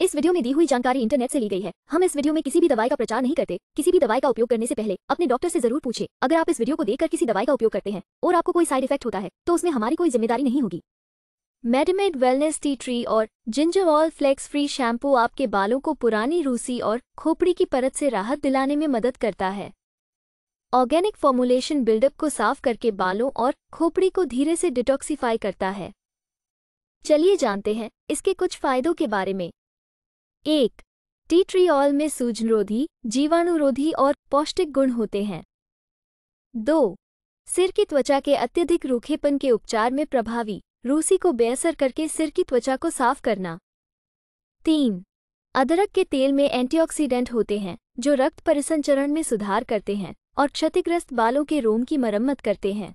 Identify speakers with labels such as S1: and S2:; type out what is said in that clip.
S1: इस वीडियो में दी हुई जानकारी इंटरनेट से ली गई है हम इस वीडियो में किसी भी दवाई का प्रचार नहीं करते किसी भी दवाई का उपयोग करने से पहले अपने डॉक्टर से जरूर पूछे अगर आप इस वीडियो को देखकर किसी दवाई का उपयोग करते हैं और आपको कोई साइड इफेक्ट होता है तो उसमें हमारी कोई जिम्मेदारी नहीं होगी मेडमेड वेलनेस टी ट्री और ginger all flakes free shampoo आपके बालों को पुरानी रूसी और खोपड़ी की परत से राहत दिलाने में मदद करता है ऑर्गेनिक फॉर्मुलेशन बिल्डअप को साफ करके बालों और खोपड़ी को धीरे से डिटॉक्सीफाई करता है चलिए जानते हैं इसके कुछ फायदों के बारे में एक टी ट्री ऑल में सूजनरोधी जीवाणुरोधी और पौष्टिक गुण होते हैं दो सिर की त्वचा के अत्यधिक रूखेपन के उपचार में प्रभावी रूसी को बेअसर करके सिर की त्वचा को साफ करना तीन अदरक के तेल में एंटीऑक्सीडेंट होते हैं जो रक्त परिसंचरण में सुधार करते हैं और क्षतिग्रस्त बालों के रोम की मरम्मत करते हैं